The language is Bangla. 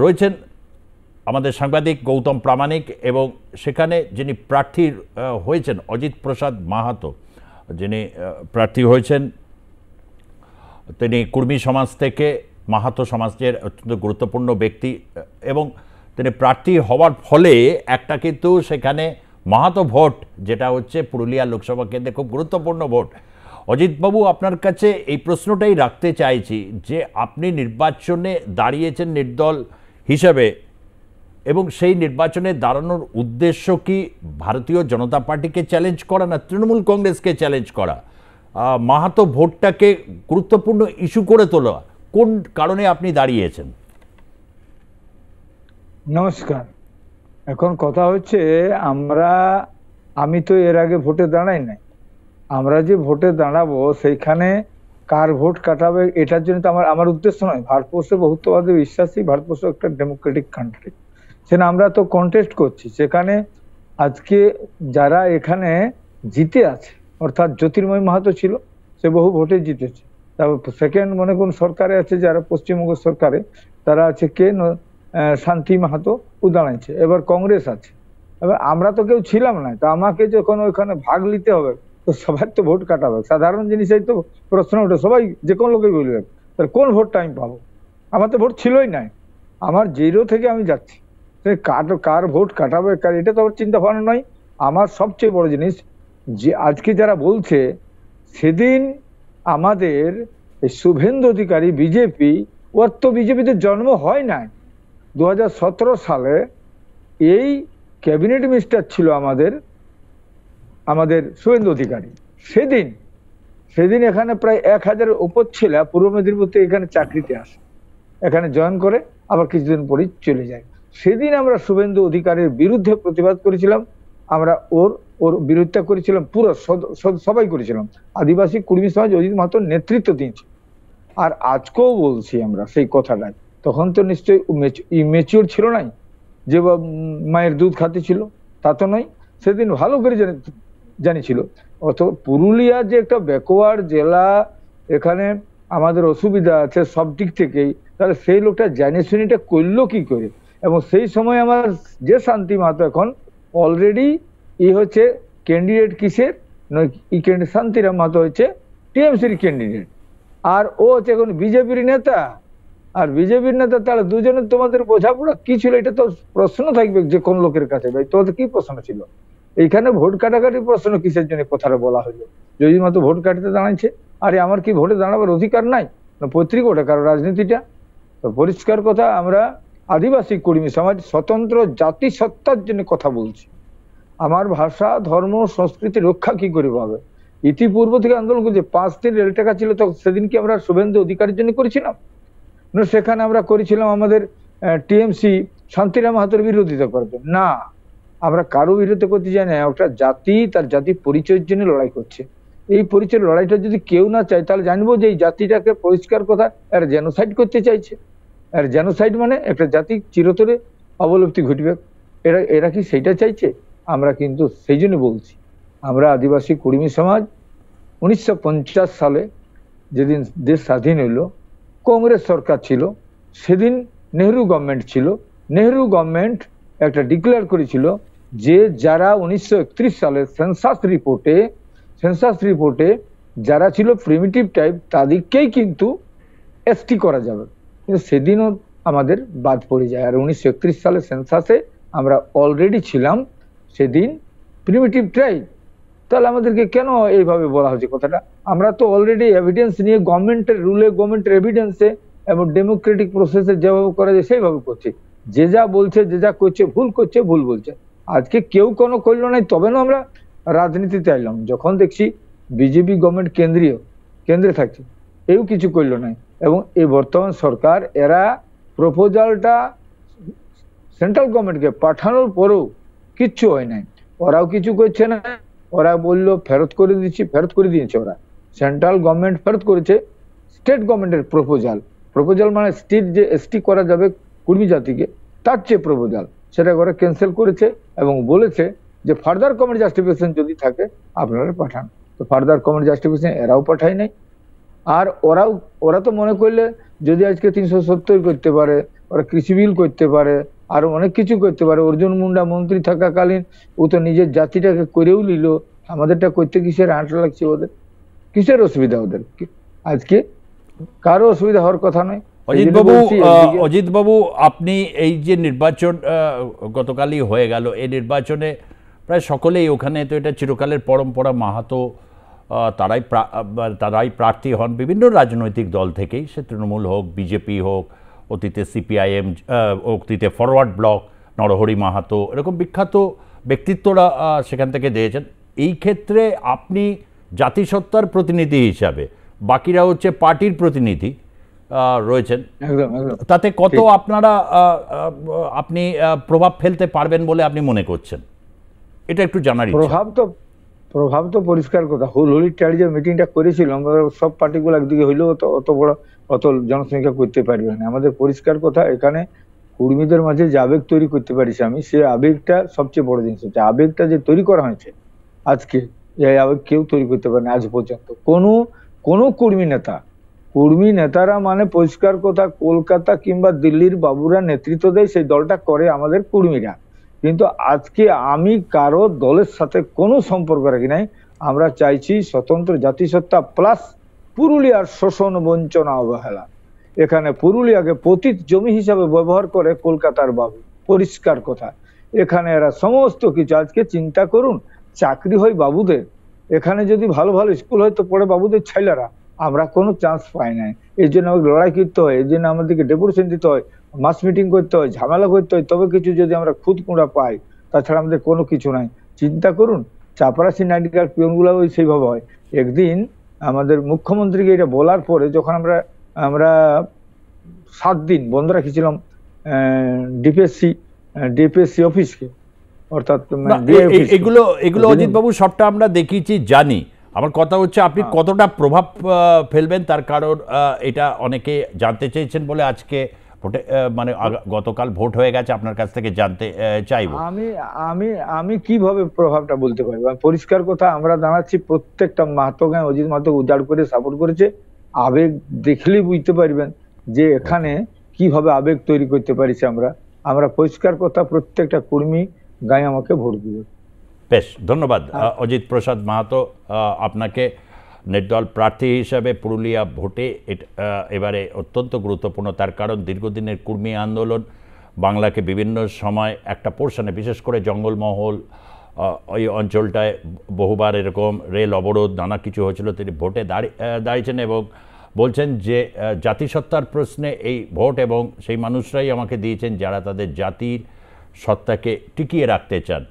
রয়েছেন আমাদের সাংবাদিক গৌতম প্রামাণিক এবং সেখানে যিনি প্রার্থী হয়েছেন অজিত প্রসাদ মাহাতো যিনি প্রার্থী হয়েছেন তিনি কুর্মী সমাজ থেকে মাহাতো সমাজের অত্যন্ত গুরুত্বপূর্ণ ব্যক্তি এবং তিনি প্রার্থী হওয়ার ফলে একটা কিন্তু সেখানে মাহাতো ভোট যেটা হচ্ছে পুরুলিয়া লোকসভা কেন্দ্রে খুব গুরুত্বপূর্ণ ভোট অজিতবাবু আপনার কাছে এই প্রশ্নটাই রাখতে চাইছি যে আপনি নির্বাচনে দাঁড়িয়েছেন নির্দল হিসাবে এবং সেই নির্বাচনে দাঁড়ানোর উদ্দেশ্য কি ভারতীয় জনতা পার্টিকে চ্যালেঞ্জ করা না তৃণমূল কংগ্রেসকে চ্যালেঞ্জ করা মাহাতো ভোটটাকে গুরুত্বপূর্ণ ইস্যু করে তোলা কোন কারণে আপনি দাঁড়িয়েছেন নমস্কার এখন কথা হচ্ছে আমরা আমি তো এর আগে ভোটে দাঁড়াই নাই আমরা যে ভোটে দাঁড়াবো সেইখানে কার ভোট কাটাবে এটার জন্য তো আমার আমার উদ্দেশ্য নয় ভারতবর্ষে বহুত্ববাদে বিশ্বাসী ভারতবর্ষ একটা ডেমোক্রেটিক কান্ট্রি সেখানে আমরা তো কন্টেস্ট করছি সেখানে আজকে যারা এখানে জিতে আছে অর্থাৎ জ্যোতির্ময় মাহাতো ছিল সে বহু ভোটে জিতেছে তারপর সেকেন্ড মনে কোন সরকারে আছে যারা পশ্চিমবঙ্গ সরকারে তারা আছে কে শান্তি মাহাতো ও দাঁড়াইছে এবার কংগ্রেস আছে এবার আমরা তো কেউ ছিলাম না তা আমাকে যখন ওইখানে ভাগ নিতে হবে তো সবার তো ভোট কাটা হবে সাধারণ জিনিসেই তো প্রশ্ন ওঠে সবাই যে কোনো লোকেই বলবে তাহলে কোন ভোটটা আমি পাবো আমার তো ভোট ছিলই নাই আমার জিরো থেকে আমি যাচ্ছি কার কার ভোট কাটাবে কার এটা তো আমার চিন্তা ভাবনা নয় আমার সবচেয়ে বড় জিনিস যে আজকে যারা বলছে সেদিন আমাদের এই শুভেন্দু অধিকারী বিজেপি ওর তো বিজেপিতে জন্ম হয় নাই দু সালে এই ক্যাবিনেট মিনিস্টার ছিল আমাদের আমাদের শুভেন্দু অধিকারী সেদিন সেদিন এখানে প্রায় এক হাজারের উপর ছেলে পূর্ব মেদিনীপুর থেকে এখানে চাকরিতে আসে এখানে জয়েন করে আবার কিছুদিন পরেই চলে যায় সেদিন আমরা শুভেন্দু অধিকারের বিরুদ্ধে প্রতিবাদ করেছিলাম আমরা ওর ওর বিরোধিতা করেছিলাম পুরো সবাই করেছিলাম আদিবাসী কুর্মী সমাজ অজিত মাত্র নেতৃত্ব দিয়েছে আর আজকেও বলছি আমরা সেই কথাটাই তখন তো নিশ্চয়ই ইমেচিওর ছিল নাই যে মায়ের দুধ খাতে ছিল তা তো নয় সেদিন ভালো করে জেনে জানিয়েছিল অত পুরুলিয়া যে একটা ব্যাকওয়ার্ড জেলা এখানে আমাদের অসুবিধা আছে সব দিক থেকেই তাহলে সেই লোকটা জানিয়ে শুনে এটা করলো কি করে এবং সেই সময় আমার যে শান্তি মাহাতো এখন অলরেডি ই হচ্ছে ক্যান্ডিডেট কিসের ক্যান্ডিডেট শান্তিরাম মাহাতো হচ্ছে টিএমসির ক্যান্ডিডেট আর ও হচ্ছে এখন বিজেপির নেতা আর বিজেপির নেতা তাহলে দুজনের তোমাদের বোঝাপড়া কি ছিল এটা তো প্রশ্ন থাকবে যে কোন লোকের কাছে ভাই তোমাদের কি প্রশ্ন ছিল এইখানে ভোট কাটাকাটির প্রশ্ন কিসের জন্য কথাটা বলা হলো যদি মাত্র ভোট কাটতে দাঁড়াইছে আরে আমার কি ভোটে দাঁড়াবার অধিকার নাই না পৈতৃক ওটা কারো রাজনীতিটা তো পরিষ্কার কথা আমরা আদিবাসী কর্মী সমাজ স্বতন্ত্র জাতি সত্তার জন্য কথা বলছি আমার ভাষা ধর্ম সংস্কৃতি রক্ষা কি করে পাবে ইতিপূর্ব থেকে আন্দোলন করছে পাঁচ দিন রেল টাকা ছিল তো সেদিন কি আমরা শুভেন্দু অধিকারের জন্য করেছিলাম না সেখানে আমরা করেছিলাম আমাদের টিএমসি শান্তিরাম হাতের বিরোধিতা করবে না আমরা কারো বিরুদ্ধে করতে চাই না একটা জাতি তার জাতির পরিচয়ের জন্য লড়াই করছে এই পরিচয়ের লড়াইটা যদি কেউ না চায় তাহলে জানবো যে এই জাতিটাকে পরিষ্কার কথা আর জেনোসাইড করতে চাইছে আর জেনোসাইড মানে একটা জাতি চিরতরে অবলুপ্তি ঘটবে এরা এরা কি সেইটা চাইছে আমরা কিন্তু সেই জন্য বলছি আমরা আদিবাসী কুড়িমি সমাজ উনিশশো সালে যেদিন দেশ স্বাধীন হইল কংগ্রেস সরকার ছিল সেদিন নেহরু গভর্নমেন্ট ছিল নেহরু গভর্নমেন্ট একটা ডিক্লেয়ার করেছিল যে যারা উনিশশো সালের সেন্সাস রিপোর্টে সেন্সাস রিপোর্টে যারা ছিল প্রিমিটিভ টাইপ তাদেরকেই কিন্তু এসটি করা যাবে কিন্তু সেদিনও আমাদের বাদ পড়ে যায় আর উনিশশো সালে সেন্সাসে আমরা অলরেডি ছিলাম সেদিন প্রিমিটিভ ট্রাইব তাহলে আমাদেরকে কেন এইভাবে বলা হচ্ছে কথাটা আমরা তো অলরেডি এভিডেন্স নিয়ে গভর্নমেন্টের রুলে গভর্নমেন্টের এভিডেন্সে এবং ডেমোক্রেটিক প্রসেসে যেভাবে করা যায় সেইভাবে করছে যে যা বলছে যে যা করছে ভুল করছে ভুল বলছে আজকে কেউ কোনো করল নাই তবে না আমরা রাজনীতিতে আইলাম যখন দেখছি বিজেপি গভর্নমেন্ট কেন্দ্রীয় কেন্দ্রে থাকছে কেউ কিছু করলো নাই এবং এই বর্তমান সরকার এরা প্রপোজালটা সেন্ট্রাল গভর্নমেন্টকে পাঠানোর পরেও কিচ্ছু হয় নাই ওরাও কিছু করছে না ওরা বললো ফেরত করে দিচ্ছি ফেরত করে দিয়েছে ওরা সেন্ট্রাল গভর্নমেন্ট ফেরত করেছে স্টেট গভর্নমেন্টের প্রপোজাল প্রপোজাল মানে স্টেট যে এসটি করা যাবে কুর্মী জাতিকে তার চেয়ে প্রপোজাল সেটা করে ক্যান্সেল করেছে এবং বলেছে যে ফার্দার কমেন্ট জাস্টিফিকেশন যদি থাকে আপনারা পাঠান তো ফার্দার কমেন্ট জাস্টিফিকেশন এরাও পাঠায় নাই আর ওরাও ওরা তো মনে করলে যদি আজকে তিনশো সত্তর করতে পারে ওরা কৃষি বিল করতে পারে আর অনেক কিছু করতে পারে অর্জুন মুন্ডা মন্ত্রী থাকাকালীন ও তো নিজের জাতিটাকে করেও নিল আমাদেরটা করতে কিসের আঁট লাগছে ওদের কিসের অসুবিধা ওদের আজকে কারো অসুবিধা হওয়ার কথা নয় অজিতবাবু বাবু আপনি এই যে নির্বাচন গতকালই হয়ে গেল এই নির্বাচনে প্রায় সকলেই ওখানে তো এটা চিরকালের পরম্পরা মাহাতো তারাই তারাই প্রার্থী হন বিভিন্ন রাজনৈতিক দল থেকেই সে তৃণমূল হোক বিজেপি হোক অতীতে সিপিআইএম অতীতে ফরওয়ার্ড ব্লক নরহরি মাহাতো এরকম বিখ্যাত ব্যক্তিত্বরা সেখান থেকে দিয়েছেন এই ক্ষেত্রে আপনি জাতিসত্তার প্রতিনিধি হিসাবে বাকিরা হচ্ছে পার্টির প্রতিনিধি রয়েছেন তাতে কত আপনারা আপনি প্রভাব ফেলতে পারবেন বলে আপনি মনে করছেন এটা একটু জানার প্রভাব তো প্রভাব তো পরিষ্কার কথা হুল হুলিটারি যে মিটিংটা করেছিল আমাদের সব পার্টিগুলো একদিকে হইলেও তো অত বড় অত জনসংখ্যা করতে পারবে না আমাদের পরিষ্কার কথা এখানে কর্মীদের মাঝে যে আবেগ তৈরি করতে পারিস আমি সে আবেগটা সবচেয়ে বড় জিনিস হচ্ছে আবেগটা যে তৈরি করা হয়েছে আজকে এই আবেগ কেউ তৈরি করতে পারে আজ পর্যন্ত কোনো কোনো কর্মী নেতা কর্মী নেতারা মানে পরিষ্কার কথা কলকাতা কিংবা দিল্লির বাবুরা নেতৃত্ব দেয় সেই দলটা করে আমাদের কর্মীরা কিন্তু আজকে আমি কারো দলের সাথে কোনো সম্পর্ক রাখি নাই আমরা চাইছি স্বতন্ত্র জাতিসত্তা প্লাস পুরুলিয়ার শোষণ বঞ্চনা অবহেলা এখানে পুরুলিয়াকে পতিত জমি হিসাবে ব্যবহার করে কলকাতার বাবু পরিষ্কার কথা এখানে এরা সমস্ত কিছু আজকে চিন্তা করুন চাকরি হয় বাবুদের এখানে যদি ভালো ভালো স্কুল হয় তো পড়ে বাবুদের ছেলেরা আমরা কোনো চান্স পাই না এই জন্য আমাকে লড়াই করতে হয় এই জন্য আমাদেরকে ডেপুটেশন দিতে হয় মাস মিটিং করতে হয় ঝামেলা করতে হয় তবে কিছু যদি আমরা খুদ কুঁড়া পাই তাছাড়া আমাদের কোনো কিছু নাই চিন্তা করুন চাপরাশি নাইডিকার পিয়নগুলো ওই সেইভাবে হয় একদিন আমাদের মুখ্যমন্ত্রীকে এটা বলার পরে যখন আমরা আমরা সাত দিন বন্ধ রেখেছিলাম ডিপিএসসি ডিপিএসসি অফিসকে অর্থাৎ মানে, এগুলো এগুলো অজিতবাবু সবটা আমরা দেখিছি জানি আমার কথা হচ্ছে আপনি হ্যাঁ। কতটা প্রভাব ফেলবেন তার কারণ এটা অনেকে জানতে চেয়েছেন বলে আজকে ভোটে মানে গতকাল ভোট হয়ে গেছে আপনার কাছ থেকে জানতে চাইব আমি আমি আমি কিভাবে প্রভাবটা বলতে পারবো মানে, পরিষ্কার কথা আমরা জানাচ্ছি প্রত্যেকটা মাতগায় অজিত মাতক উজাড় করে সাপোর্ট করেছে আবেগ দেখলেই বুঝতে পারবেন যে এখানে কিভাবে আবেগ তৈরি করতে পারিছি আমরা আমরা পরিষ্কার কথা প্রত্যেকটা কর্মী গায়ে আমাকে ভোট দিবে বেশ ধন্যবাদ হ্যাঁ। অজিত প্রসাদ মাহাতো আপনাকে নির্দল প্রার্থী হিসাবে পুরুলিয়া ভোটে এবারে অত্যন্ত গুরুত্বপূর্ণ তার কারণ দীর্ঘদিনের কুর্মী আন্দোলন বাংলাকে বিভিন্ন সময় একটা পোর্শনে বিশেষ করে জঙ্গলমহল ওই অঞ্চলটায় বহুবার এরকম রেল অবরোধ নানা কিছু হয়েছিল তিনি ভোটে দাঁড়িয়ে দাঁড়িয়েছেন এবং বলছেন যে জাতিসত্তার প্রশ্নে এই ভোট এবং সেই মানুষরাই আমাকে দিয়েছেন যারা তাদের জাতির সত্তাকে টিকিয়ে রাখতে চান